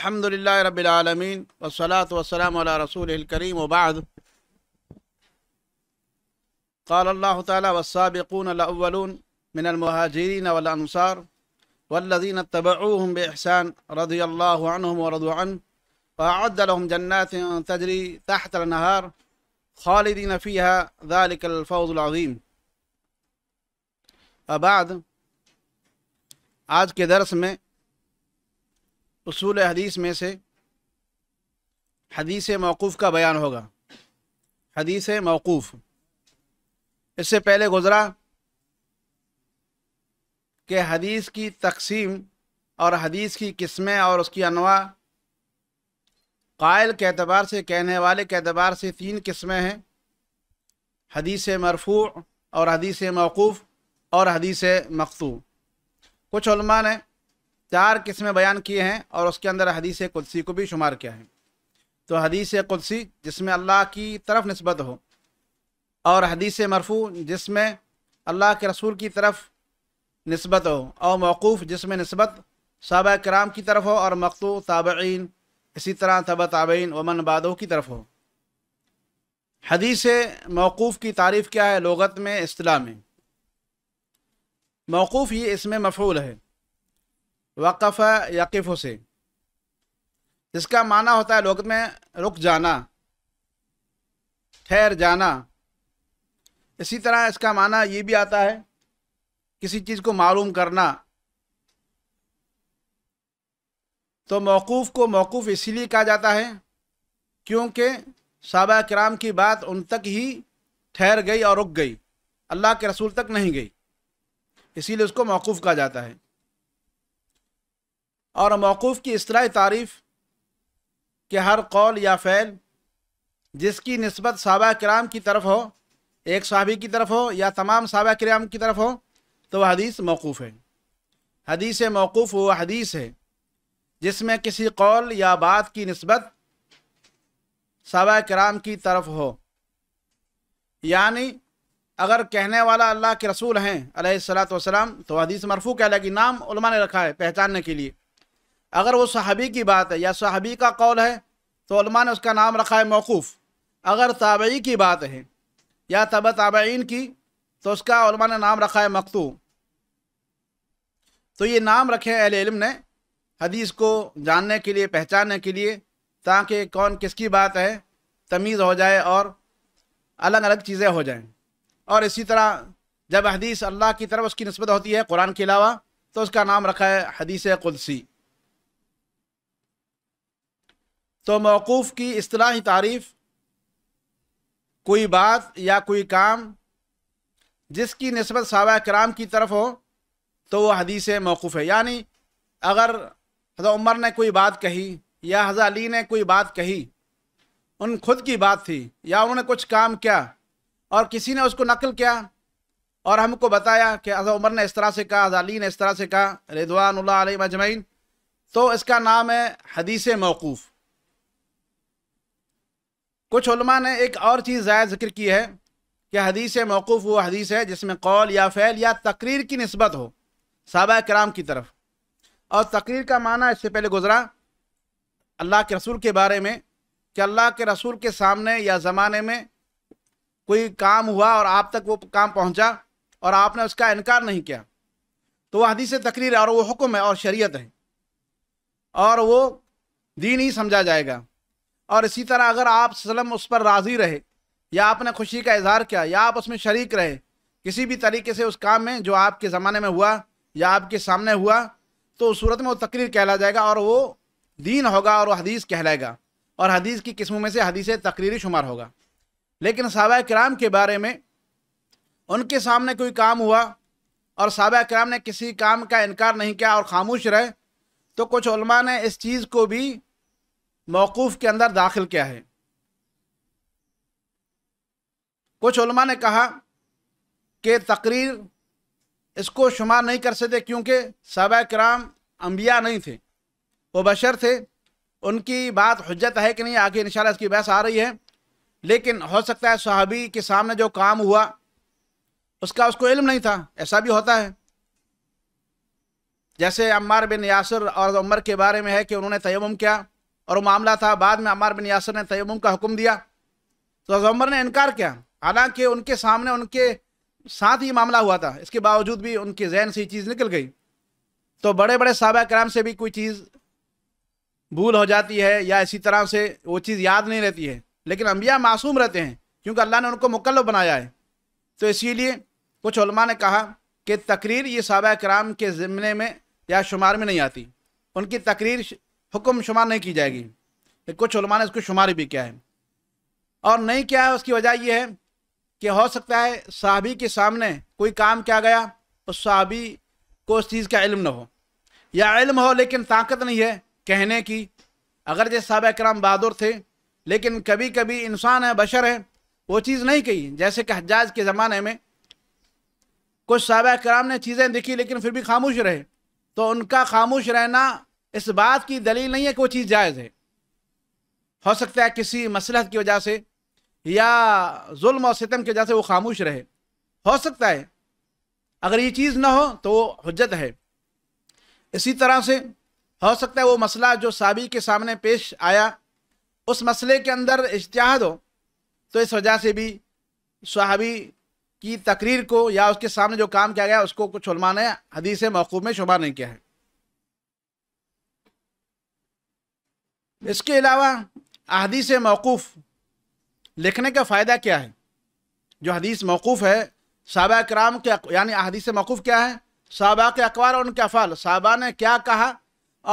الحمد لله رب العالمين والصلاة والسلام على رسوله الكريم وبعد قال الله تعالى والسابقون الأولون من المهاجرين والأنصار والذين اتبعوهم بإحسان رضي الله عنهم ورضوا عنه وأعد لهم جنات تجري تحت النهار خالدين فيها ذلك الفوز العظيم وبعد آج کے درس میں उसूल हदीस में से हदीस मौकूफ़ का बयान होगा हदीस मौकूफ़ इससे पहले गुज़रा कि हदीस की तकसीम और हदीस की किस्में और उसकी अनवा कायल के अतबार से कहने वाले के अतबार से तीन किस्में हैं हदीस मरफू और हदीस मौकूफ़ और हदीस मखतू कुछ ने चार किस्में बयान किए हैं और उसके अंदर हदीस कुदसी को भी शुमार किया है तो हदीस कुदसी जिसमें अल्लाह की तरफ नस्बत हो और हदीस मरफू जिसमें अल्लाह के रसूल की तरफ नस्बत हो और मौकूफ़ जिसमें नस्बत सब कराम की तरफ हो और मकतू ताबीन इसी तरह तब ताबीन वमन बादों की तरफ हो हदीस मौकूफ़ की तारीफ़ क्या है लगत में असलाह में मौकूफ़ ही इसमें मफूल है वक़फ़ यक़फ़ से जिसका माना होता है लोग में रुक जाना ठहर जाना इसी तरह इसका माना ये भी आता है किसी चीज़ को मालूम करना तो मौकूफ़ को मौकूफ़ इसीलिए कहा जाता है क्योंकि सबा कराम की बात उन तक ही ठहर गई और रुक गई अल्लाह के रसूल तक नहीं गई इसीलिए उसको मौकूफ़ कहा जाता है और मौकूफ़ की असलाह तारीफ़ के हर कौल या फ़ैल जिसकी नस्बत सबा कराम की तरफ हो एक सहाबी की तरफ हो या तमाम सबा कराम की तरफ हो तो वह हदीस मौकूफ़ है हदीस मौकूफ़ वह हदीस है जिसमें किसी कौल या बात की नस्बत सबा कराम की तरफ हो यानी अगर कहने वाला अल्लाह के रसूल हैं सलात तो हदीस मरफू कहलाएगी नाम उलमा ने रखा है पहचानने के लिए अगर वो सहाबी की बात है या सहाबी का कौल है तो ने उसका नाम रखा है मौकूफ़ अगर ताबई की बात है या तब ताबीन की तो उसका ने नाम रखा है मकतू तो ये नाम रखे हैं इल्म ने हदीस को जानने के लिए पहचानने के लिए ताकि कौन किसकी बात है तमीज़ हो जाए और अलग अलग चीज़ें हो जाएं और इसी तरह जब हदीस अल्लाह की तरफ उसकी नस्बत होती है कुरान के अलावा तो उसका नाम रखा है हदीस कुलसी तो मौकूफ़ की असलाही तारीफ़ कोई बात या कोई काम जिसकी नस्बत सबा कराम की तरफ हो तो वह हदीस मौकूफ़ है यानी अगर हजर उमर ने कोई बात कही या हजर अली ने कोई बात कही उन खुद की बात थी या उन्होंने कुछ काम किया और किसी ने उसको नकल किया और हमको बताया कि हजर उमर ने इस तरह से कहा हजर अली ने इस तरह से कहा रिदवान मजमैन तो इसका नाम है हदीस मौकूफ़ कुछ उलमा ने एक और चीज़ ज़्यादा जिक्र की है कि हदीस मौकूफ़ वो हदीस है जिसमें कौल या फ़ैल या तकरीर की नस्बत हो सबा कराम की तरफ और तकरीर का माना इससे पहले गुजरा अल्लाह के रसूल के बारे में कि अल्लाह के रसूल के सामने या ज़माने में कोई काम हुआ और आप तक वो काम पहुँचा और आपने उसका इनकार नहीं किया तो वह हदीस तकरीर और वह हुक्म है और शरीयत है और वो दीन ही समझा जाएगा और इसी तरह अगर आप सलम उस पर राज़ी रहे या आपने खुशी का इजहार किया या आप उसमें शरीक रहे किसी भी तरीके से उस काम में जो आपके ज़माने में हुआ या आपके सामने हुआ तो उस सूरत में वो तकरीर कहला जाएगा और वो दीन होगा और वो हदीस कहलाएगा और हदीस की किस्मों में से हदीस तकरीरी शुमार होगा लेकिन सबा कराम के बारे में उनके सामने कोई काम हुआ और सबा कराम ने किसी काम का इनकार नहीं किया और ख़ामोश रहे तो कुछ ने इस चीज़ को भी मौकूफ़ के अंदर दाखिल क्या है कुछ उलमा ने कहा कि तकरीर इसको शुमार नहीं कर सकते क्योंकि सबा कराम अम्बिया नहीं थे वो बशर थे उनकी बात हजत है कि नहीं आगे इन इसकी बहस आ रही है लेकिन हो सकता है सहाबी के सामने जो काम हुआ उसका उसको इल्म नहीं था ऐसा भी होता है जैसे अम्मार बिन यासर और उमर के बारे में है कि उन्होंने तयम किया और वो मामला था बाद में अमार बिन यासर ने तयम का हुक्म दिया तो अजम्बर ने इनकार किया हालांकि उनके सामने उनके साथ ही मामला हुआ था इसके बावजूद भी उनके जहन से ये चीज़ निकल गई तो बड़े बड़े सबा कराम से भी कोई चीज़ भूल हो जाती है या इसी तरह से वो चीज़ याद नहीं रहती है लेकिन अम्बिया मासूम रहते हैं क्योंकि अल्लाह ने उनको मुकल्ल बनाया है तो इसीलिए कुछ ने कहा कि तकरीर ये सबा कराम के ज़िमने में या शुमार में नहीं आती उनकी तकरीर हुक्म शुमार नहीं की जाएगी कुछ ने इसको शुमार भी किया है और नहीं किया है उसकी वजह यह है कि हो सकता है साहबी के सामने कोई काम किया गया उस सहाबी को उस चीज़ का इल्म ना हो या इल्म हो लेकिन ताकत नहीं है कहने की अगर जैसे साहब कराम बहादुर थे लेकिन कभी कभी इंसान है बशर है वो चीज़ नहीं कही जैसे कि हजाज के ज़माने में कुछ साहब कराम ने चीज़ें दिखी लेकिन फिर भी खामोश रहे तो उनका खामोश रहना इस बात की दलील नहीं है कि वो चीज़ जायज़ है हो सकता है किसी मसलहत की वजह से या जुल्म और सितम की वजह से वो खामोश रहे हो सकता है अगर ये चीज़ ना हो तो वो हजत है इसी तरह से हो सकता है वो मसला जो साबी के सामने पेश आया उस मसले के अंदर इश्तहाद हो तो इस वजह से भी सहाबी की तकरीर को या उसके सामने जो काम किया गया उसको कुछ ने हदीस मौकूफ़ में शुमार नहीं किया है इसके अलावा अदीस मौकूफ़ लिखने का फ़ायदा क्या है जो हदीस मौकूफ़ है सबा कराम के यानी अहदीस मौकूफ़ क्या है सबा के अकवाल और उनके अफ़ाल साहबा ने क्या कहा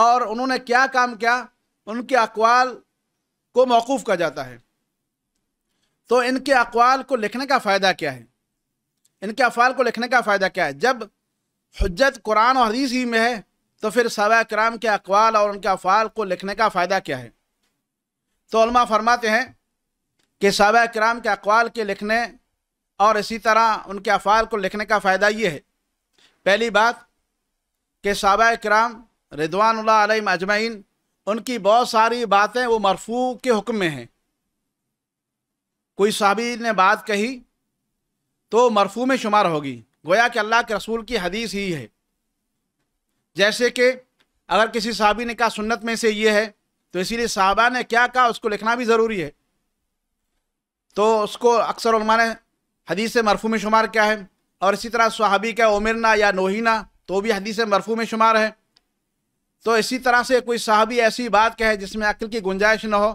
और उन्होंने क्या काम किया उनके अकवाल को मौकूफ़ कहा जाता है तो इनके अकवाल को लिखने का फ़ायदा क्या है इनके अफ़ाल को लिखने का फ़ायदा क्या है जब हजत कुरान और हदीस ही में है तो फिर सवा कराम के अकवाल और उनके अफ़ाल को लिखने का फ़ायदा क्या है तो फरमाते हैं कि सवा कराम के अकवाल के लिखने और इसी तरह उनके अफ़ाल को लिखने का फ़ायदा ये है पहली बात कि सवा कराम रिदवान अजमैन उनकी बहुत सारी बातें वो मरफू के हुक्म में हैं कोई साहबी ने बात कही तो मरफू में शुमार होगी गोया कि अल्लाह के रसूल की हदीस ही है जैसे कि अगर किसी साहबी ने कहा सुन्नत में से ये है तो इसीलिए साहबा ने क्या कहा उसको लिखना भी ज़रूरी है तो उसको अक्सर ने हदीस मरफू में शुमार क्या है और इसी तरह सहाबी का उमरना या नोहिना तो भी हदीस मरफू में शुमार है तो इसी तरह से कोई साहबी ऐसी बात कहे जिसमें अक्ल की गुंजाइश न हो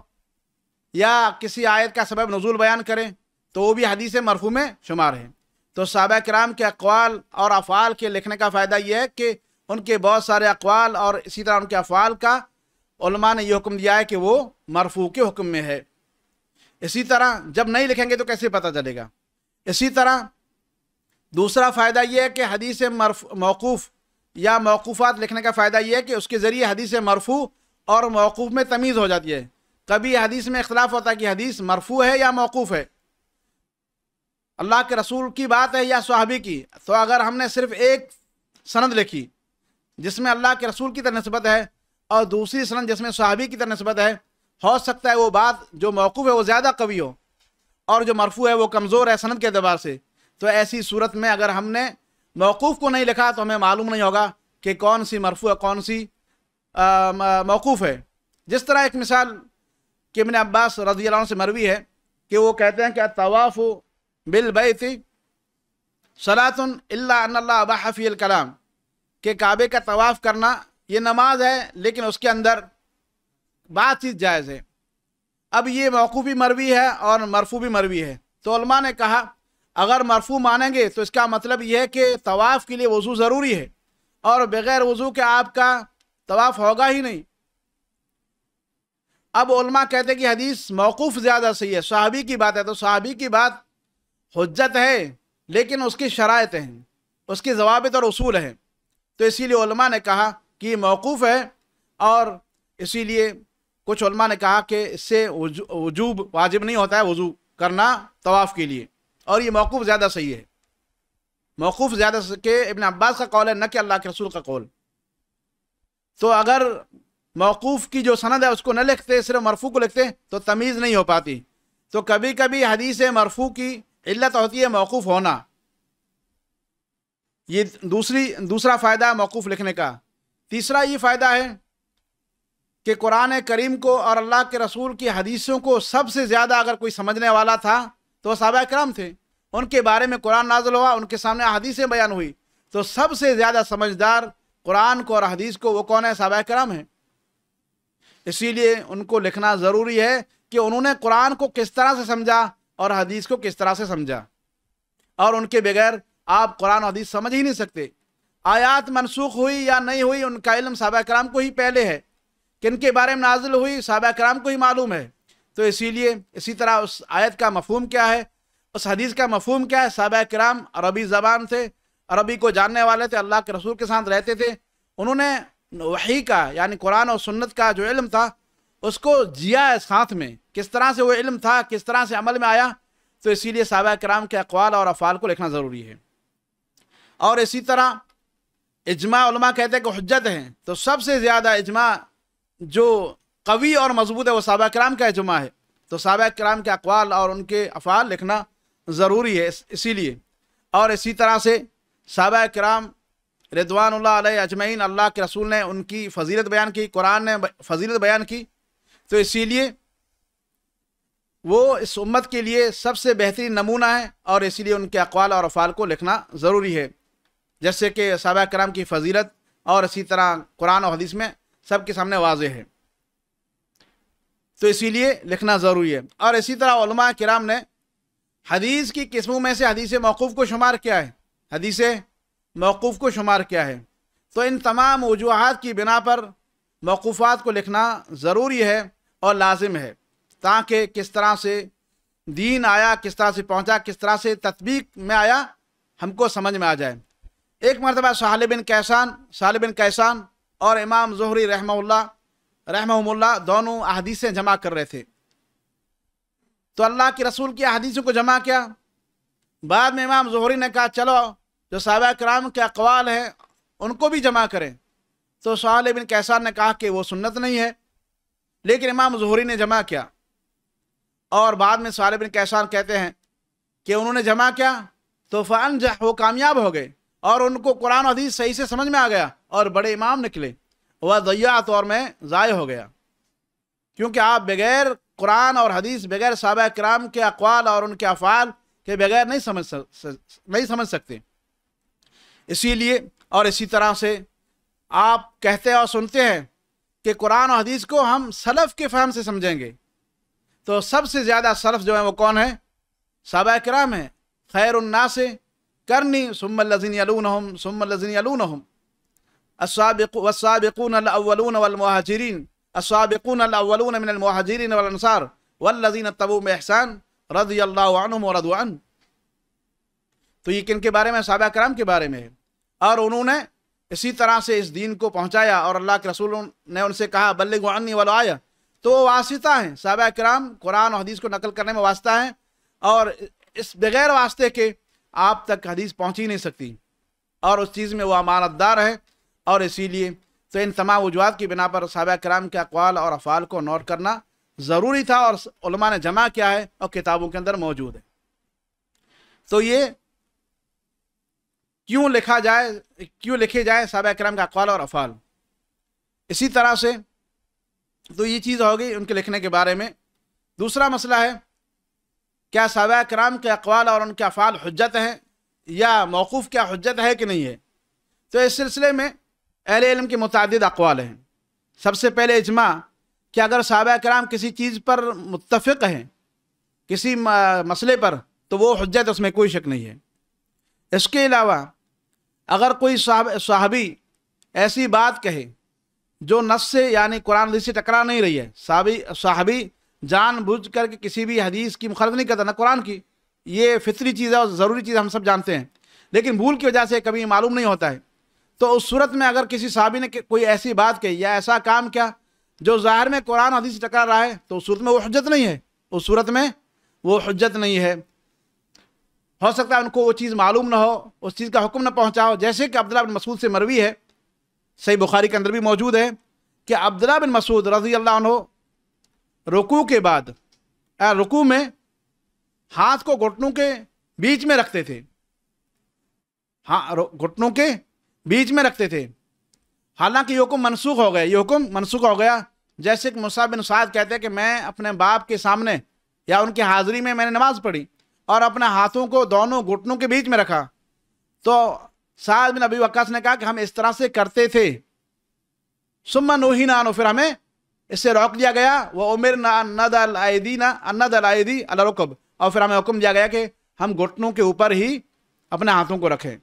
या किसी आयत का सबब नजूल बयान करें तो वो भी हदीस मरफू में शुमार है तो सबा कराम के अकवाल और अफ़ाल के लिखने का फ़ायदा यह है कि उनके बहुत सारे अकवाल और इसी तरह उनके अफ़ाल का ने यह हुक्म दिया है कि वो मरफू के हुक्म में है इसी तरह जब नहीं लिखेंगे तो कैसे पता चलेगा इसी तरह दूसरा फ़ायदा यह है कि हदीस मौकूफ़ या मौकूफ़ात लिखने का फ़ायदा यह है कि उसके ज़रिए हदीस मरफू और मौकूफ़ में तमीज़ हो जाती है कभी हदीस में इख्तलाफ होता है कि हदीस मरफू है या मौकूफ़ है अल्लाह के रसूल की बात है या सहाबी की तो अगर हमने सिर्फ एक सनद लिखी जिसमें अल्लाह के रसूल की तरह नस्बत है और दूसरी सनत जिसमें सहाबी की तरह नस्बत है हो सकता है वो बात जो मौकूफ़ है वो ज़्यादा कवि हो और जो मरफू है वो कमज़ोर है सनत के अतबार से तो ऐसी सूरत में अगर हमने मौकूफ़ को नहीं लिखा तो हमें मालूम नहीं होगा कि कौन सी मरफू है कौन सी मौकूफ़ है जिस तरह एक मिसाल कि इबन अब्बास रजी से मरवी है कि वो कहते हैं कि तवाफ़ बिल बैत सलातन हफ़ी कलाम कि काबे का तवाफ़ करना ये नमाज है लेकिन उसके अंदर बातचीत जायज़ है अब ये मौकूफ़ी मरवी है और मरफू भी मरवी है तो ने कहा अगर मरफू मानेंगे तो इसका मतलब यह है कि तवाफ़ के लिए वज़ू ज़रूरी है और बग़ैर वज़ू के आपका तवाफ़ होगा ही नहीं अब उलमा कहते कि हदीस मौकूफ़ ज़्यादा सही है सहाबी की बात है तो सहाबी की बात हजत है लेकिन उसकी शरात हैं उसके जवाब और असूल हैं तो इसीलिए ने कहा कि मौकूफ़ है और इसीलिए कुछ ने कहा कि इससे वजूब वाजिब नहीं होता है वजू करना तवाफ़ के लिए और ये मौकूफ़ ज़्यादा सही है मौकूफ़ ज़्यादा के इबन अब्बास का कौल है न कि अल्लाह के रसूल का कौल तो अगर मौकूफ़ की जो सनद है उसको न लिखते सिर्फ मरफू को लिखते तो तमीज़ नहीं हो पाती तो कभी कभी हदीस मरफू की इल्लत होती है मौकूफ़ होना ये दूसरी दूसरा फ़ायदा है मौकूफ़ लिखने का तीसरा ये फ़ायदा है कि कुरान करीम को और अल्लाह के रसूल की हदीसों को सबसे ज़्यादा अगर कोई समझने वाला था तो साहब करम थे उनके बारे में कुरान नाजल हुआ उनके सामने हदीसें बयान हुई तो सबसे ज़्यादा समझदार कुरान को और हदीस को वो कौन है साहब करम है इसीलिए उनको लिखना ज़रूरी है कि उन्होंने कुरान को किस तरह से समझा और हदीस को किस तरह से समझा और उनके बगैर आप कुरान हदीस समझ ही नहीं सकते आयात मनसूख हुई या नहीं हुई उनका इलम साहबा कराम को ही पहले है किन के बारे में नाजिल हुई साहबा कराम को ही मालूम है तो इसीलिए इसी तरह उस आयत का मफहम क्या है उस हदीस का मफहम क्या है सबा कराम अरबी ज़बान थे अरबी को जानने वाले थे अल्लाह के रसूल के साथ रहते थे उन्होंने वही का यानी कुरान और सुन्नत का जो इलम था उसको जिया है साथ में किस तरह से वो इल्म था किस तरह से अमल में आया तो इसीलिए सबा कराम के अकवाल और अफ़ाल को लिखना ज़रूरी है और इसी तरह इजमा कहते हैं कि हजत हैं तो सबसे ज़्यादा इजमा जो कवी और मजबूत है वो सबा कराम का इजमा है तो सबा कराम के अकवाल और उनके अफ़ाल लिखना ज़रूरी है इसीलिए और इसी तरह से सबा कराम रिदवान अजमैन अल्लाह के रसूल ने उनकी फजीलत बयान की कुरान ने फजीलत बयान की तो इसीलिए वो इस उम्मत के लिए सबसे बेहतरीन नमूना है और इसीलिए उनके अकवाल और अफ़ाल को लिखना ज़रूरी है जैसे कि सहाबा कराम की फजीलत और इसी तरह कुरान और हदीस में सबके सामने वाज है तो इसीलिए लिखना ज़रूरी है और इसी तरह कराम ने हदीस की किस्मों में से हदीस मौकूफ़ को शुमार किया है हदीस मौकूफ़ को शुमार किया है तो इन तमाम वजूहत की बिना पर मौकूफ़ात को लिखना ज़रूरी है और लाजिम है ताकि किस तरह से दीन आया किस तरह से पहुंचा किस तरह से तदबीक में आया हमको समझ में आ जाए एक मरतबा साहल बिन कैसान साहल बिन कैसान और इमाम जहरी रहमल्ला रहमल्ला दोनों अहदीसें जमा कर रहे थे तो अल्लाह के रसूल की अहदीसों को जमा किया बाद में इमाम जहरी ने कहा चलो जो साहबा कराम के अकवाल हैं उनको भी जमा करें तो साहल बिन कैसान ने कहा कि वो सुन्नत नहीं है लेकिन इमाम जहरी ने जमा किया और बाद में साहल बिन कैसान कहते हैं कि उन्होंने जमा किया तो फ़ान वो कामयाब हो गए और उनको कुरान हदीस सही से समझ में आ गया और बड़े इमाम निकले वह दैया तौर में ज़ाय हो गया क्योंकि आप बगैर कुरान और हदीस बगैर सहाबा कराम के अकवाल और उनके अफ़ाल के बगैर नहीं समझ नहीं समझ सकते इसीलिए और इसी तरह से आप कहते और सुनते हैं कि कुरान और हदीस को हम सलफ़ के फहम से समझेंगे तो सबसे ज़्यादा सलफ़ जो है वो कौन है सहाबा कराम है खैरन्ना से करनी सुमलिन यलून सुमलिन यलून वसाबिकून अलावलून वलमहाजरीन असाबिकून अलावलून मिन अलमहाजरीन वलअनसार वल्लजीन तबू में एहसान रजी अल्लाह वरदवान तो ये किन के बारे में साहब कराम के बारे में है और उन्होंने इसी तरह से इस दीन को पहुँचाया और अल्लाह के रसूल ने उनसे कहा बल्ले गुआनी वाला आया तो वो वास्ता हैं साहब कराम कुरान और हदीस को नकल करने में वास्ता हैं और इस बगैर वास्ते के आप तक हदीस पहुंच ही नहीं सकती और उस चीज़ में वो अमानतदार है और इसीलिए तो इन तमाम वजूहत की बिना पर सबा कराम के अकवाल और अफ़ाल को नोट करना ज़रूरी था और ने जमा किया है और किताबों के अंदर मौजूद है तो ये क्यों लिखा जाए क्यों लिखे जाए सहाब कराम का अकवाल और अफ़ाल इसी तरह से तो ये चीज़ होगी उनके लिखने के बारे में दूसरा मसला है क्या सबा कराम के अकवाल और उनके अफ़ाल हजत हैं या मौकूफ़ क्या हजत है कि नहीं है तो इस सिलसिले में अहल इलम के मुतद अकवाल हैं सबसे पहले इजमा कि अगर सबा कराम किसी चीज़ पर मुतफ़ हैं किसी मसले पर तो वो हजत उसमें कोई शक नहीं है इसके अलावा अगर कोई साहबी ऐसी बात कहे जो नस से यानी कुरान से टकरा नहीं रही है साहबी साहबी जान बुझ करके किसी भी हदीस की मुखालत नहीं करता ना कुरान की ये फितरी चीज़ है और ज़रूरी चीज़ हम सब जानते हैं लेकिन भूल की वजह से कभी मालूम नहीं होता है तो उस सूरत में अगर किसी साहबी ने कोई ऐसी बात कही या ऐसा काम किया जो ज़ाहिर में कुरान हदीस टकरा रहा है तो उस सूरत में वो हजत नहीं है उस सूरत में वो हजत नहीं है हो सकता है उनको वो चीज़ मालूम ना हो उस चीज़ का हुक्म ना पहुँचाओ जैसे कि अब्दुल्ला बिन मसूद से मरवी है सही बुखारी के अंदर भी मौजूद है कि अब्दुल्ला बिन मसूद रजी अल्लाह रुकू के बाद रुकू में हाथ को घुटनों के बीच में रखते थे हाँ घुटनों के बीच में रखते थे हालांकि ये हुक्म मनसूख हो गया ये हुक्म मनसूख हो गया जैसे कि मुसा बिन साद कहते हैं कि मैं अपने बाप के सामने या उनकी हाजिरी में मैंने नमाज़ पढ़ी और अपने हाथों को दोनों घुटनों के बीच में रखा तो साद बिन अबी वक्स ने कहा कि हम इस तरह से करते थे सुमन उही नानो फिर हमें इससे रोक दिया गया वह उमिर ना दी ना अन्ना दी अलरकब और फिर हमें हुक्म दिया गया कि हम घुटनों के ऊपर ही अपने हाथों को रखें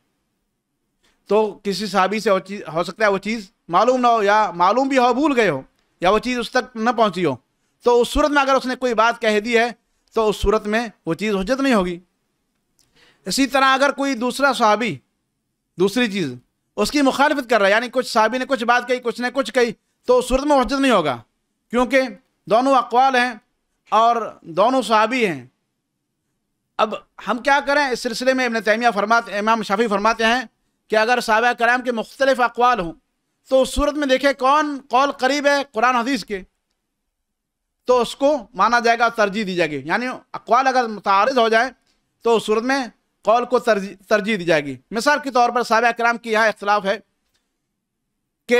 तो किसी साबी से हो सकता है वो चीज़ मालूम ना हो या मालूम भी हो भूल गए हो या वो चीज़ उस तक न पहुंची हो तो उस सूरत में अगर उसने कोई बात कह दी है तो उस सूरत में वो चीज़ हजत नहीं होगी इसी तरह अगर कोई दूसरा साबी दूसरी चीज़ उसकी मुखालफत कर रहा है यानी कुछ साबी ने कुछ बात कही कुछ ने कुछ कही तो उस सूरत में हजत नहीं होगा क्योंकि दोनों अकवाल हैं और दोनों सहाबी हैं अब हम क्या करें इस सिलसिले में इबन तैमिया फरमाते इमाम शाफी फरमाते हैं कि अगर सहाबा कराम के मुख्तलिफ अकवाल हों तो उस सूरत में देखें कौन कौल करीब है कुरान हदीस के तो उसको माना जाएगा तरजीह दी जाएगी यानी अकवाल अगर मुतारज हो जाए तो उस सूरत में कौल को तरजीह दी जाएगी मिसाल के तौर पर सहाबा कराम की यह इख्तलाफ है कि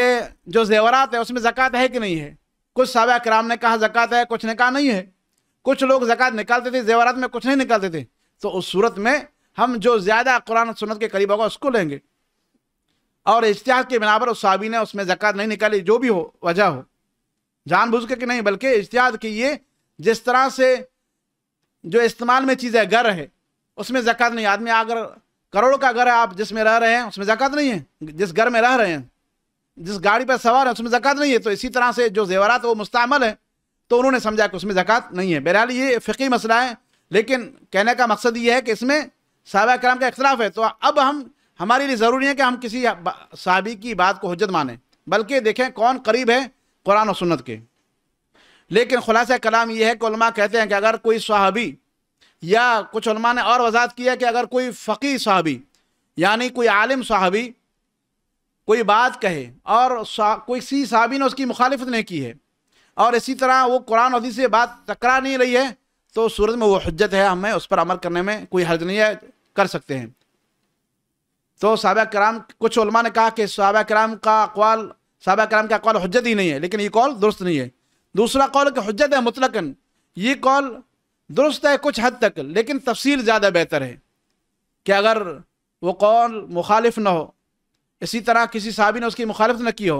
जो जेवरात है उसमें ज़क़़त है कि नहीं है कुछ साहब कराम ने कहा जक़ात है कुछ ने कहा नहीं है कुछ लोग जक़ात निकालते थे जेवरात में कुछ नहीं निकालते थे तो उस सूरत में हम जो ज़्यादा कुरान सुनत के करीब होगा उसको लेंगे और इश्तिहाद के बिना पर उस साबी ने उसमें जक़ात नहीं निकाली जो भी हो वजह हो जानबूझ के कि नहीं बल्कि इश्तिहाद की ये जिस तरह से जो इस्तेमाल में चीज़ है घर है उसमें जक़ात नहीं आदमी अगर करोड़ का घर है आप जिसमें रह रहे हैं उसमें जक़ात नहीं है जिस घर में रह रहे हैं जिस गाड़ी पर सवार है उसमें जक़ात नहीं है तो इसी तरह से जो जेवरात वो मुस्तमल है तो उन्होंने समझा कि उसमें जक़ात नहीं है बहरहाल ये फ़िकी मसला है लेकिन कहने का मकसद ये है कि इसमें सहाबा कराम का इख्तलाफ है तो अब हम हमारे लिए ज़रूरी है कि हम किसी साहबी की बात को हजत माने बल्कि देखें कौन करीब है कुरान और सुन्नत के लेकिन खुलासा कलाम यह है कि कहते हैं कि अगर कोई साहबी या कुछ ने और वजात किया कि अगर कोई फ़कीर सहाबी यानी कोई आलिम सहाबी कोई बात कहे और कोई सी ने उसकी मुखालफत नहीं की है और इसी तरह वो कुरान अदी से बात टकरा नहीं रही है तो सूरत में वो हजत है हमें उस पर अमल करने में कोई हर्ज नहीं है कर सकते हैं तो सबा कराम कुछ उलमा ने कहा कि सब कराम का अकवाल सब कराम का अकवाल हजत ही नहीं है लेकिन ये कॉल दुरुस्त नहीं है दूसरा कॉल कि हजत है मुतलकन ये कॉल दुरुस्त है कुछ हद तक लेकिन तफसील ज़्यादा बेहतर है कि अगर वो कौल मुखालिफ ना हो इसी तरह किसी सहाबी ने उसकी मुखालफत न की हो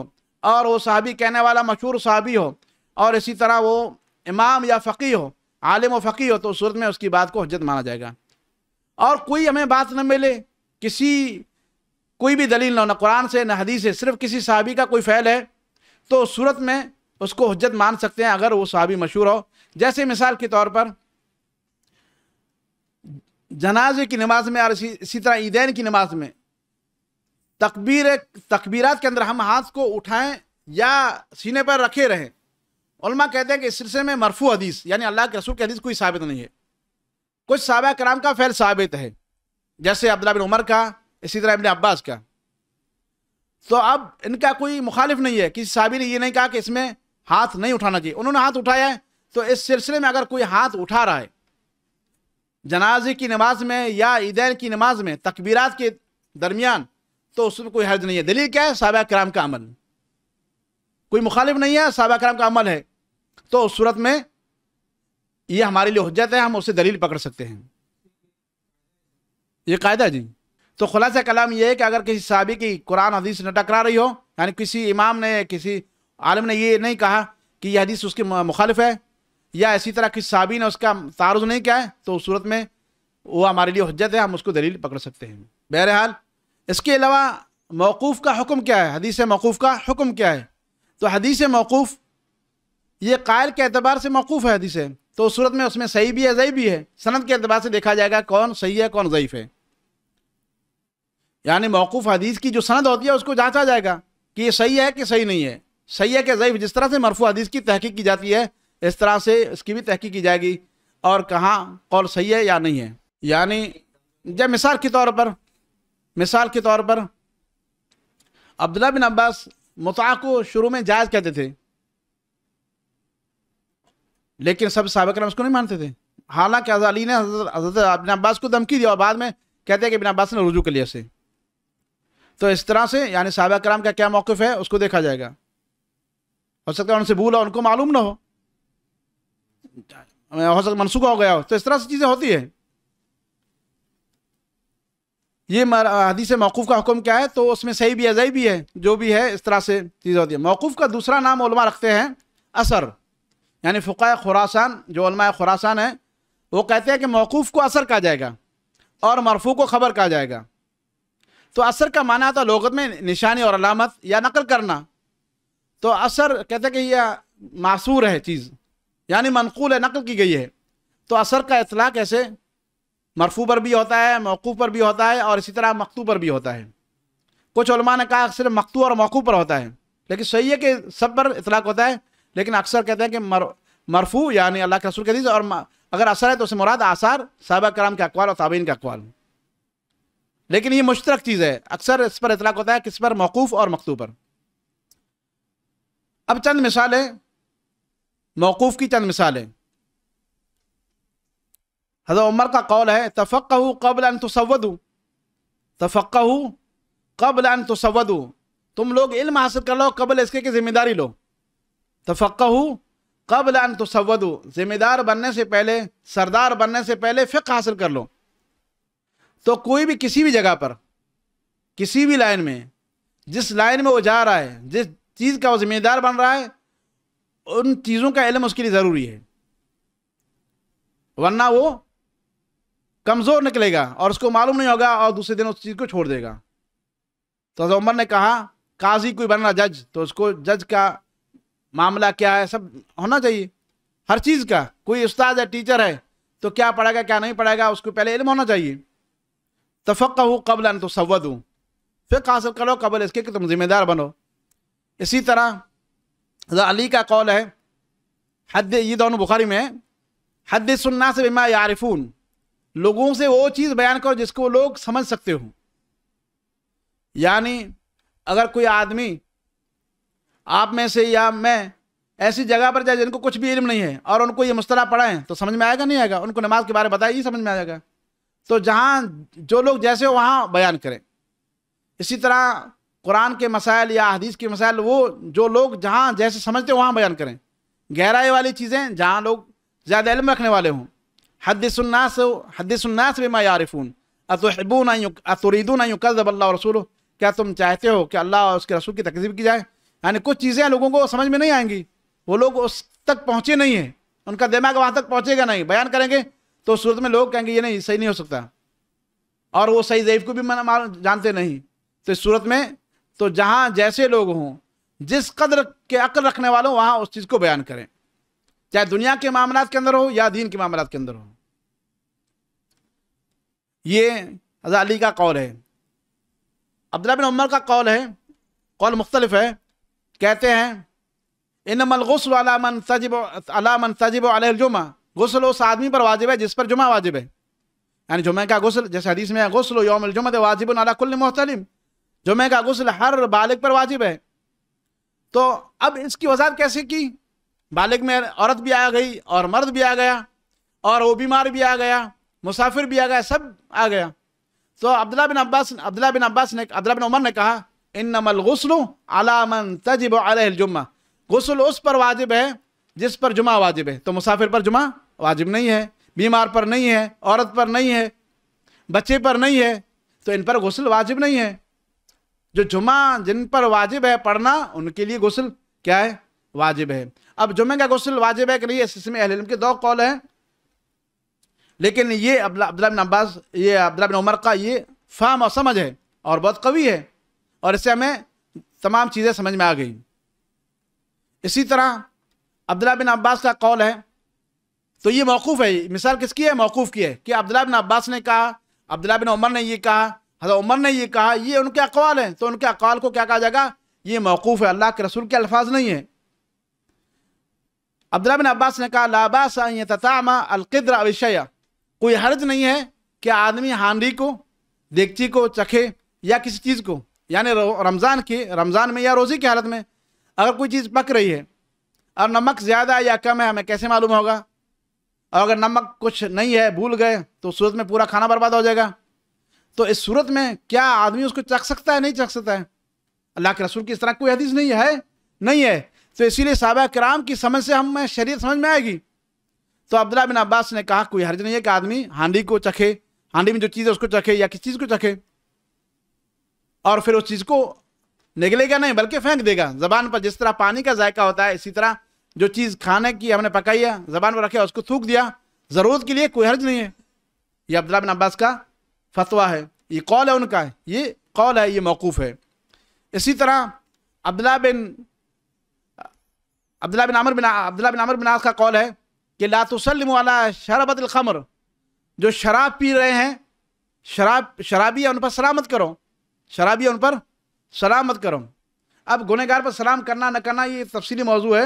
और वो सहाबी कहने वाला मशहूर सहाबी हो और इसी तरह वो इमाम या फ़की हो आलिम व फ़की हो तो उस सूरत में उसकी बात को हजत माना जाएगा और कोई हमें बात न मिले किसी कोई भी दलील न कुरान से न हदीस से सिर्फ किसी सहाबी का कोई फ़ैल है तो उस सूरत में उसको हजत मान सकते हैं अगर वो सहाबी मशहूर हो जैसे मिसाल के तौर पर जनाजे की नमाज में और इसी इसी तरह ईदैन की नमाज में तकबीर तकबीरात के अंदर हम हाथ को उठाएं या सीने पर रखे रहें उलमा कहते हैं कि इस सिलसिले में मरफू हदीस यानी अल्लाह के रसूल की हदीस कोई साबित नहीं है कुछ साहबा कराम का फैल साबित है जैसे अब्दुल्ला बिन उमर का इसी तरह इबन अब्बास का तो अब इनका कोई मुखालिफ नहीं है किसी साहबी ने ये नहीं कहा कि इसमें हाथ नहीं उठाना चाहिए उन्होंने हाथ उठाया है तो इस सिलसिले में अगर कोई हाथ उठा रहा है जनाजे की नमाज में या ईदैन की नमाज में तकबीरात के दरमियान तो उसमें कोई हर्ज नहीं है दलील क्या है साहबा कराम का अमल कोई मुखालिफ नहीं है साहबा कराम का अमल है तो उस सूरत में ये हमारे लिए हजत है हम उससे दलील पकड़ सकते हैं ये कायदा जी तो खुलासा कलाम ये है कि अगर किसी साहबी की कुरान हदीस न टकरा रही हो यानी किसी इमाम ने किसी आलम ने ये नहीं कहा कि यह हदीस उसकी मुखालिफ है या इसी तरह किसी साहबी ने उसका तारुज नहीं किया है तो उस सूरत में वो हमारे लिए हजत है हम उसको दलील पकड़ सकते हैं बहरहाल इसके अलावा मौकूफ़ का हुक्म क्या है हदीस मौकूफ़ का हुक्म क्या है तो हदीस मौकूफ़ ये कायल के अतबार से मौकूफ़ है हदीस तो उस सूरत में उसमें सही भी है ज़यी भी है सनत के अतबार से देखा जाएगा कौन सही है कौन ज़यीफ़ है यानी मौकूफ़ हदीस की जो सनद होती है उसको जांचा जाएगा कि ये सही है कि सही नहीं है सही है कि ज़यीफ़ जिस तरह से मरफू हदीस की तहकीक की जाती है इस तरह से इसकी भी तहकीक की जाएगी और कहाँ कौल सही है या नहीं है यानी जब मिसाल के तौर पर मिसाल के तौर पर अब्दुल्ला बिन अब्बास मुता को शुरू में जायज़ कहते थे लेकिन सब सबकरम उसको नहीं मानते थे हालांकि अली ने हजरत बिन अब्बास को धमकी दिया और बाद में कहते हैं कि बिन अब्बास ने रुजू कर लिया से तो इस तरह से यानी साहबा कराम का क्या मौक़ है उसको देखा जाएगा हो सकता है उनसे भूल हो उनको मालूम ना हो हो सकता मनसूखा हो गया हो तो इस तरह से चीज़ें होती है ये हदीस मौकूफ़ का हुक्म क्या है तो उसमें सही भी अजय भी है जो भी है इस तरह से चीज़ होती है मौकूफ़ का दूसरा नाम उलमा रखते हैं असर यानी फ़ुका खुरासान जो उलमा खुरासान है वो कहते हैं कि मौकूफ़ को असर कहा जाएगा और मरफू को खबर कहा जाएगा तो असर का माना आता लोगत में निशानी और अलामत या नकल करना तो असर कहते हैं कि यह मासूर है चीज़ यानी मनकूल है नकल की गई है तो असर का इतलाक़ ऐसे मरफू पर भी होता है मौकूफ़ पर भी होता है और इसी तरह मकतू पर भी होता है कुछ ने कहा सिर्फ मकतू और मौकू पर होता है लेकिन सही है कि सब पर इतलाक होता है लेकिन अक्सर कहते हैं कि मर मरफू यानी अल्लाह के रसूल के दीज और अगर असर है तो उसे मुराद आसार साहबा कराम के अकवाल और ताबीन के अकवाल लेकिन ये मुश्तरक चीज़ है अक्सर इस पर इतलाक होता है किस पर मौकूफ़ और मकतू पर अब चंद मिसालें मौकूफ़ की चंद मिसालें हज़रत उमर का कौल है तफक् कबल अन तसवदू तफक् कबल अन तसवदू तुम लोग इल्म हासिल कर लो कबल इसके की ज़िम्मेदारी लो तफक् कबल अन तसवदू ज़िम्मेदार बनने से पहले सरदार बनने से पहले फ़िक हासिल कर लो तो कोई भी किसी भी जगह पर किसी भी लाइन में जिस लाइन में वो जा रहा है जिस चीज़ का वो ज़िम्मेदार बन रहा है उन चीज़ों का इल्म उसके लिए ज़रूरी है वरना वो कमज़ोर निकलेगा और उसको मालूम नहीं होगा और दूसरे दिन उस चीज़ को छोड़ देगा तो हज़रत उमर ने कहा काजी कोई बन रहा जज तो उसको जज का मामला क्या है सब होना चाहिए हर चीज़ का कोई उस्ताद है टीचर है तो क्या पढ़ेगा क्या नहीं पढ़ेगा उसको पहले इल्म होना चाहिए तफ़क़ हो कबल तो सवद हूँ फ़िक हासिल करो कबल इसके कि तुम ज़िम्मेदार बनो इसी तरह अली का कौल है हद ये दोनों बुखारी में हद सुन्ना से बिमा यारिफून लोगों से वो चीज बयान करो जिसको लोग समझ सकते हो यानी अगर कोई आदमी आप में से या मैं ऐसी जगह पर जाए जिनको कुछ भी इल्म नहीं है और उनको ये पड़ा है तो समझ में आएगा नहीं आएगा उनको नमाज के बारे में बताइए समझ में आ जाएगा तो जहाँ जो लोग जैसे हो वहाँ बयान करें इसी तरह कुरान के मसाइल या हदीस के मसाइल वो जो लोग जहाँ जैसे समझते वहाँ बयान करें गहराई वाली चीज़ें जहाँ लोग ज़्यादा इल्म रखने वाले हों हदसन्नास हदसन्नास बेमा यारिफून अतहबून अतरीदून युकब अल्लाह रसूल क्या तुम चाहते हो कि अल्लाह और उसके रसूल की तकजीब की जाए यानी कुछ चीज़ें लोगों को समझ में नहीं आएंगी वो लोग उस तक पहुँचे नहीं हैं उनका दिमाग वहाँ तक पहुँचेगा नहीं बयान करेंगे तो सूरत में लोग कहेंगे ये नहीं सही नहीं हो सकता और वो सही जैफ को भी मना मान जानते नहीं तो इस सूरत में तो जहाँ जैसे लोग हों जिस कदर के अक्ल रखने वालों वहाँ उस चीज़ को बयान करें चाहे दुनिया के मामला के अंदर हो या दीन के मामला के अंदर हो ये अजाली का कौल है अब्दुल्ला बिन उमर का कौल है कौल मुख्तलफ है कहते हैं इन मलगसल अलामन सजिब अलामन सजिब अलजुमा गसल उस आदमी पर वाजिब है जिस पर जुमा वाजिब है यानी जुमे का गसल जैसे हदीस में गसल योमजुमत वाजिब अलाकुल मोहतलिम जुमे का गसल हर बालिग पर वाजिब है तो अब इसकी वजह कैसे की बालिग में औरत भी आ गई और मर्द भी आ गया और वो बीमार भी आ गया मुसाफिर भी आ गया सब आ गया तो अब्दुल्ला बिन अब्बास अब्दुल्ला बिन अब्बास ने अब्दुल्ला बिन उमर ने कहा इन नमल गसलू अलामन तजब जुम्मा गसल उस पर वाजिब है जिस पर जुमा वाजिब है तो मुसाफिर पर जुमा वाजिब नहीं है बीमार पर नहीं है औरत पर नहीं है बच्चे पर नहीं है तो इन पर गसल वाजिब नहीं है जो जुमा जिन पर वाजिब है पढ़ना उनके लिए गसल क्या है वाजिब है अब जुमे का गसल वाजिब है कि नहीं इसमें अहल के दो कौल हैं लेकिन ये अब्दुल्ला बिन अब्बास ये अब्दुल्ला बिन उमर का ये फाम और समझ है और बहुत कवि है और इससे हमें तमाम चीज़ें समझ में आ गई इसी तरह अब्दुल्ला बिन अब्बास का कौल है तो ये मौकूफ़ है मिसाल किसकी है मौकूफ़ की है कि अब्दुल्ला बिन अब्बास ने कहा अब्दुल्ला बिन उमर ने ये कहा हज़रत उमर ने ये कहा ये उनके अकवाल हैं तो उनके अकवाल को क्या कहा जाएगा ये मौकूफ़ है अल्लाह के रसूल के अल्फाज नहीं है अब्दुल्ला बिन अब्बास ने कहा लाबास ततामा अलकद्र अविशया कोई हर्ज नहीं है कि आदमी हांडी को देखची को चखे या किसी चीज़ को यानी रमज़ान की रमज़ान में या रोज़ी की हालत में अगर कोई चीज़ पक रही है और नमक ज़्यादा या कम है हमें कैसे मालूम होगा और अगर नमक कुछ नहीं है भूल गए तो सूरत में पूरा खाना बर्बाद हो जाएगा तो इस सूरत में क्या आदमी उसको चख सकता है नहीं चख सकता है अल्लाह के रसूल की इस तरह कोई हदीस नहीं है नहीं है तो इसीलिए साहबा कराम की समझ से हमें शरीय समझ में आएगी तो अब्दुल्ला बिन अब्बास ने कहा कोई हर्ज नहीं है कि आदमी हांडी को चखे हांडी में जो चीज़ है उसको चखे या किस चीज़ को चखे और फिर उस चीज़ को निगलेगा नहीं बल्कि फेंक देगा जबान पर जिस तरह पानी का जायका होता है इसी तरह जो चीज़ खाने की हमने पकाई है जबान पर रखे उसको थूक दिया ज़रूरत के लिए कोई हर्ज नहीं है ये अब्दुल्ला बिन अब्बास का फतवा है ये कौल है उनका ये कौल है ये मौकूफ़ है इसी तरह अब्दुल्ला बिन अब्दुल्ला बिन अमर बिन अब्दुल्ला बिन अमर बिन आस का कौल है कि लातुसलम वाला शरबत खमर जो शराब पी रहे हैं शराब शराबी है उन पर सलामत करो शराबी उन पर सलामत करो अब गुनहगार पर सलाम करना न करना ये तफसली मौजू है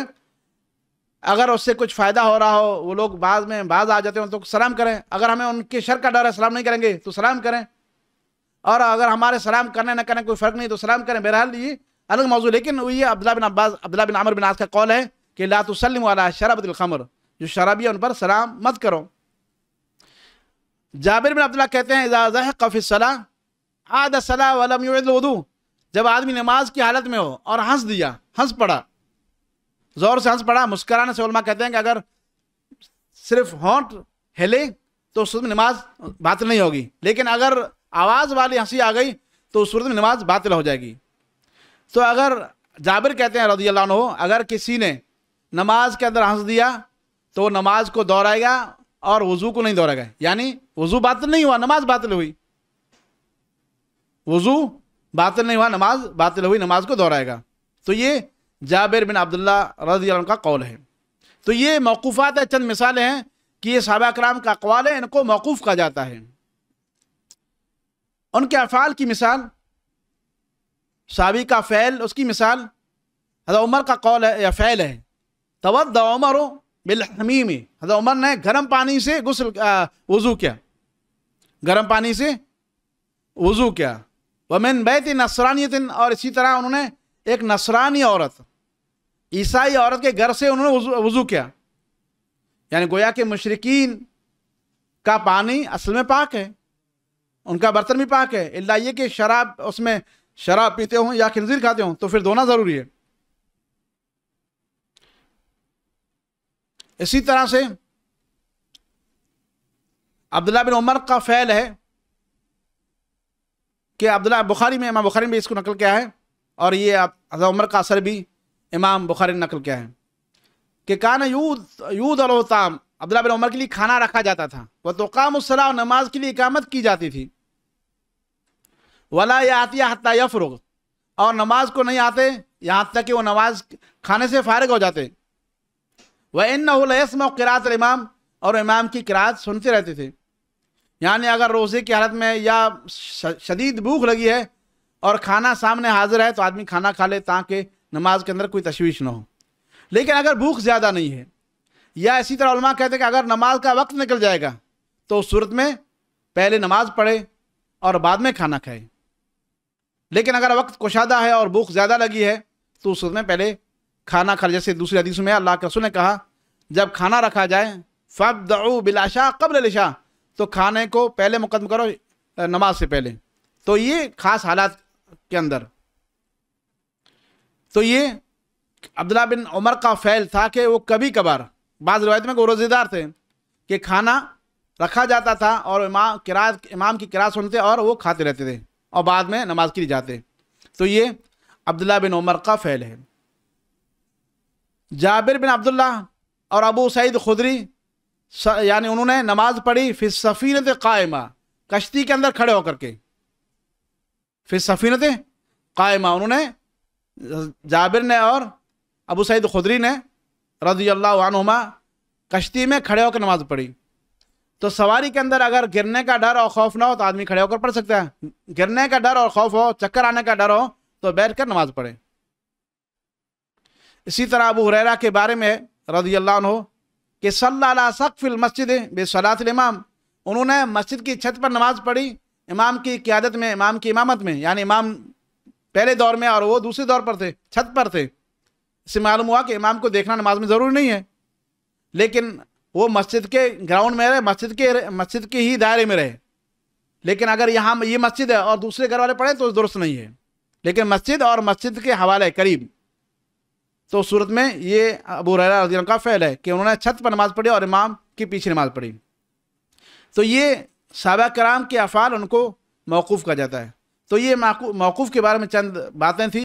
अगर उससे कुछ फ़ायदा हो रहा हो वो लोग बाद में बाज आ जाते हैं तो सलाम करें अगर हमें उनके शर का डर है सलाम नहीं करेंगे तो सलाम करें और अगर हमारे सलाम करने न करने कोई फ़र्क नहीं तो सलाम करें बहरहाल ये अलग मौजू लेकिन वही अब्दुल्ला बिन अब्बास अब्दुल्ला बिन आमर बिन आज का कॉल है कि लातुसलम वाला शराबतलखमर जो शराबी है उन पर सलाम मत करो जाबिर बिन अब्दुल्ला कहते हैं इजाज़ कफ़ी सलाह आद सलाह वलम उदू जब आदमी नमाज की हालत में हो और हंस दिया हंस पड़ा ज़ोर से हंस पड़ा मुस्कराने से उलमा कहते हैं कि अगर सिर्फ होंठ हिले तो उस में नमाज बातिल नहीं होगी लेकिन अगर आवाज़ वाली हंसी आ गई तो उस में नमाज बातिल हो जाएगी तो अगर जाबिर कहते हैं रजी अल्लाह अगर किसी ने नमाज के अंदर हंस दिया तो नमाज को दोहराएगा और वजू को नहीं दोहराएगा यानी वजू बात नहीं हुआ नमाज बातल हुई वजू बातल नहीं हुआ नमाज बातल हुई नमाज को दोहराएगा तो ये जाबिर बिन अब्दुल्ला रजी का कौल है तो ये मौकूफ़ात है चंद मिसालें हैं कि ये सबा कराम का अकवाल है इनको मौकूफ़ कहा जाता है उनके अफ़ाल की मिसाल सबी का फ़ैल उसकी मिसाल हज़ा उमर का कौल है या फ़ैल है तवद उमर बिलहमीमी हजरत उमर ने गर्म पानी से गुसल वजू किया गर्म पानी से वजू किया वमिन बैत नसरानियत और इसी तरह उन्होंने एक नसरानी औरत ईसाई औरत के घर से उन्होंने वजू किया यानी गोया के मशरकिन का पानी असल में पाक है उनका बर्तन भी पाक है अल्ला ये कि शराब उसमें शराब पीते हों या खिंजीर खाते हों तो फिर धोना ज़रूरी है इसी तरह से अब्दुल्ला बिन उमर का फैल है कि अब्दुल्ला बुखारी में इमाम बुखारी भी इसको नकल किया है और ये हज़रत उमर का असर भी इमाम बुखारी ने नकल किया है कि कान यूद यूद अलताम अब्दुल्ला बिन उमर के लिए खाना रखा जाता था वह तो कामसला नमाज के लिए इकामत की जाती थी वला यातिया हत्या यफरुग और नमाज को नहीं आते यहाँ तक कि वो नमाज खाने से फारग हो जाते वह इन नसम किरात इमाम और इमाम की किरात सुनते रहते थे यानी अगर रोज़े की हालत में या शदीद भूख लगी है और खाना सामने हाजिर है तो आदमी खाना खा ले ताकि नमाज के अंदर कोई तशवीश ना हो लेकिन अगर भूख ज़्यादा नहीं है या इसी तरह कहते हैं कि अगर नमाज का वक्त निकल जाएगा तो उस सूरत में पहले नमाज पढ़े और बाद में खाना खाए लेकिन अगर वक्त कुशादा है और भूख ज़्यादा लगी है तो उस सूरत में पहले खाना खा जैसे दूसरे हदीस में अल्लाह के रसूल ने कहा जब खाना रखा जाए फब दऊ बिलाशा कबल लिशा तो खाने को पहले मुकदम करो नमाज से पहले तो ये खास हालात के अंदर तो ये अब्दुल्ला बिन उमर का फैल था कि वो कभी कभार बाद रवायत में रोज़ेदार थे कि खाना रखा जाता था और इमाम किरात इमाम की किरात सुनते और वो खाते रहते थे और बाद में नमाज के लिए जाते तो ये अब्दुल्ला बिन उमर का फैल है जाबिर बिन अब्दुल्ला और अबू सईद खुदरी यानी उन्होंने नमाज पढ़ी फिर सफ़ीनत कायमा कश्ती के अंदर खड़े होकर के फिर सफ़ीनत कायमा उन्होंने जाबिर ने और अबू सईद खुदरी ने रजी अल्लाहमा कश्ती में खड़े होकर नमाज पढ़ी तो सवारी के अंदर अगर गिरने का डर और खौफ ना हो तो आदमी खड़े होकर पढ़ सकता है गिरने का डर और खौफ हो चक्कर आने का डर हो तो बैठ कर नमाज पढ़े इसी तरह अबू हुररा के बारे में रजी अल्लाह हो कि सल्ला सक़फ़िल मस्जिद बेसलात इमाम उन्होंने मस्जिद की छत पर नमाज़ पढ़ी इमाम की क्यादत में इमाम की इमामत में यानी इमाम पहले दौर में और वो दूसरे दौर पर थे छत पर थे इससे मालूम हुआ कि इमाम को देखना नमाज में ज़रूरी नहीं है लेकिन वो मस्जिद के ग्राउंड में रहे मस्जिद के मस्जिद के ही दायरे में रहे लेकिन अगर यहाँ ये मस्जिद है और दूसरे घर वाले पढ़े तो दुरुस्त नहीं है लेकिन मस्जिद और मस्जिद के हवाले करीब तो सूरत में ये अबू रजीन का फ़ैल है कि उन्होंने छत पर नमाज़ पढ़ी और इमाम के पीछे नमाज़ पढ़ी तो ये सबा कराम के अफ़ाल उनको मौकूफ़ कहा जाता है तो ये मौकूफ़ के बारे में चंद बातें थी